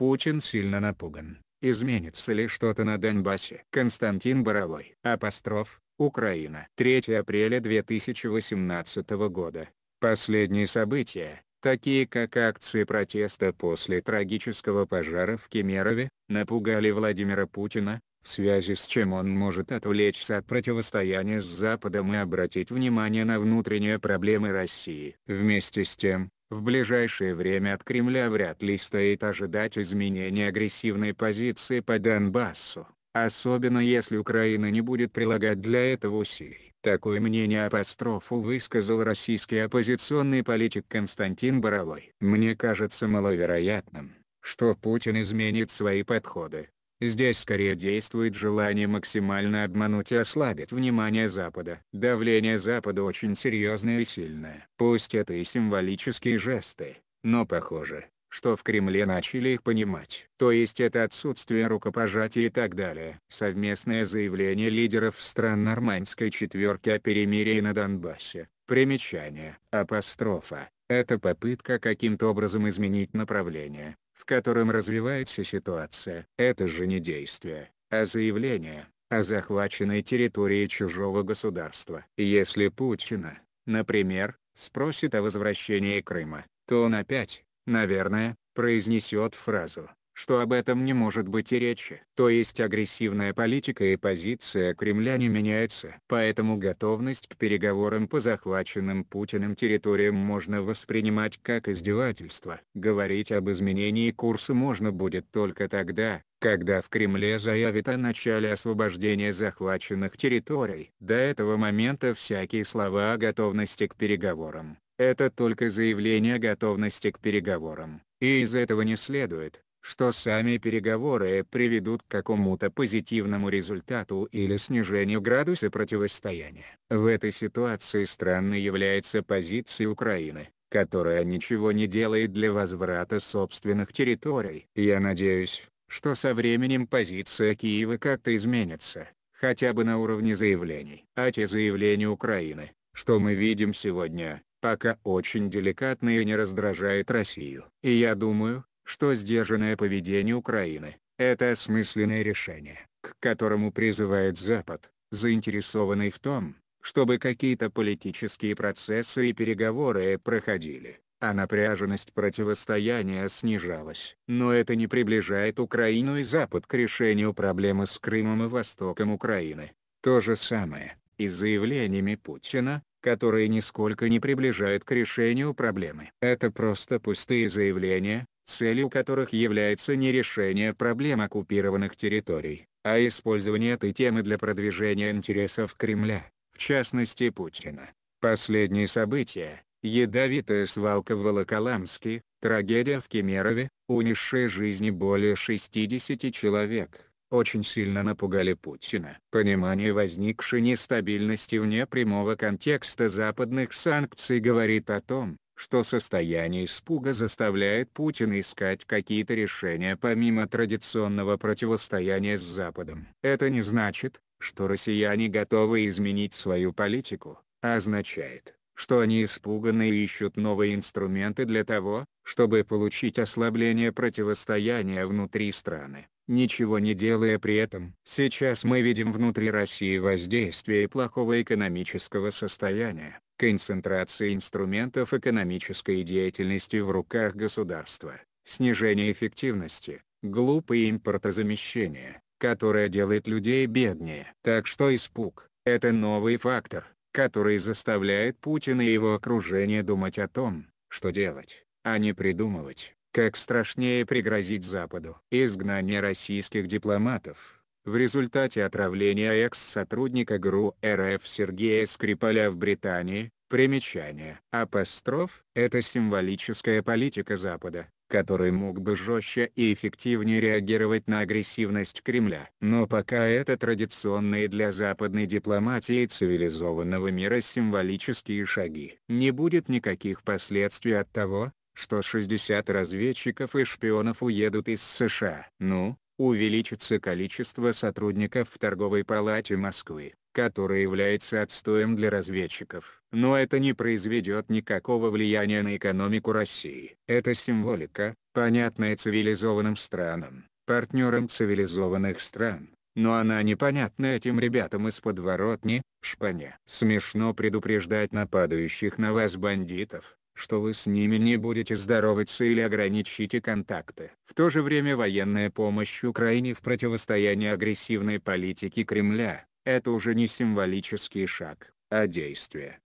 Путин сильно напуган. Изменится ли что-то на Донбассе? Константин Боровой. Апостроф. Украина. 3 апреля 2018 года. Последние события, такие как акции протеста после трагического пожара в Кемерове, напугали Владимира Путина, в связи с чем он может отвлечься от противостояния с Западом и обратить внимание на внутренние проблемы России. Вместе с тем, в ближайшее время от Кремля вряд ли стоит ожидать изменения агрессивной позиции по Донбассу, особенно если Украина не будет прилагать для этого усилий. Такое мнение апострофу высказал российский оппозиционный политик Константин Боровой. Мне кажется маловероятным, что Путин изменит свои подходы, Здесь скорее действует желание максимально обмануть и ослабить внимание Запада. Давление Запада очень серьезное и сильное. Пусть это и символические жесты, но похоже, что в Кремле начали их понимать. То есть это отсутствие рукопожатия и так далее. Совместное заявление лидеров стран Нормандской четверки о перемирии на Донбассе. Примечание. Апострофа. Это попытка каким-то образом изменить направление, в котором развивается ситуация. Это же не действие, а заявление о захваченной территории чужого государства. Если Путина, например, спросит о возвращении Крыма, то он опять, наверное, произнесет фразу что об этом не может быть и речи. То есть агрессивная политика и позиция Кремля не меняется. Поэтому готовность к переговорам по захваченным Путиным территориям можно воспринимать как издевательство. Говорить об изменении курса можно будет только тогда, когда в Кремле заявят о начале освобождения захваченных территорий. До этого момента всякие слова о готовности к переговорам – это только заявление о готовности к переговорам, и из этого не следует, что сами переговоры приведут к какому-то позитивному результату или снижению градуса противостояния. В этой ситуации странной является позиция Украины, которая ничего не делает для возврата собственных территорий. Я надеюсь, что со временем позиция Киева как-то изменится, хотя бы на уровне заявлений. А те заявления Украины, что мы видим сегодня, пока очень деликатно и не раздражает Россию. И я думаю, что сдержанное поведение Украины – это осмысленное решение, к которому призывает Запад, заинтересованный в том, чтобы какие-то политические процессы и переговоры проходили, а напряженность противостояния снижалась. Но это не приближает Украину и Запад к решению проблемы с Крымом и Востоком Украины. То же самое и с заявлениями Путина, которые нисколько не приближают к решению проблемы. Это просто пустые заявления, целью которых является не решение проблем оккупированных территорий, а использование этой темы для продвижения интересов Кремля, в частности Путина. Последние события, ядовитая свалка в Волоколамске, трагедия в Кемерове, унесшая жизни более 60 человек, очень сильно напугали Путина. Понимание возникшей нестабильности вне прямого контекста западных санкций говорит о том, что состояние испуга заставляет Путина искать какие-то решения помимо традиционного противостояния с Западом. Это не значит, что россияне готовы изменить свою политику, а означает, что они испуганы и ищут новые инструменты для того, чтобы получить ослабление противостояния внутри страны, ничего не делая при этом. Сейчас мы видим внутри России воздействие плохого экономического состояния, концентрация инструментов экономической деятельности в руках государства, снижение эффективности, глупое импортозамещение, которое делает людей беднее. Так что испуг – это новый фактор, который заставляет Путина и его окружение думать о том, что делать, а не придумывать, как страшнее пригрозить Западу. Изгнание российских дипломатов – в результате отравления экс-сотрудника ГРУ РФ Сергея Скрипаля в Британии, примечание, апостроф, это символическая политика Запада, который мог бы жестче и эффективнее реагировать на агрессивность Кремля. Но пока это традиционные для западной дипломатии и цивилизованного мира символические шаги. Не будет никаких последствий от того, что 60 разведчиков и шпионов уедут из США. Ну, увеличится количество сотрудников в торговой палате Москвы, которая является отстоем для разведчиков. Но это не произведет никакого влияния на экономику России. Это символика, понятная цивилизованным странам, партнерам цивилизованных стран, но она непонятна этим ребятам из подворотни, шпане. Смешно предупреждать нападающих на вас бандитов, что вы с ними не будете здороваться или ограничите контакты. В то же время военная помощь Украине в противостоянии агрессивной политике Кремля – это уже не символический шаг, а действие.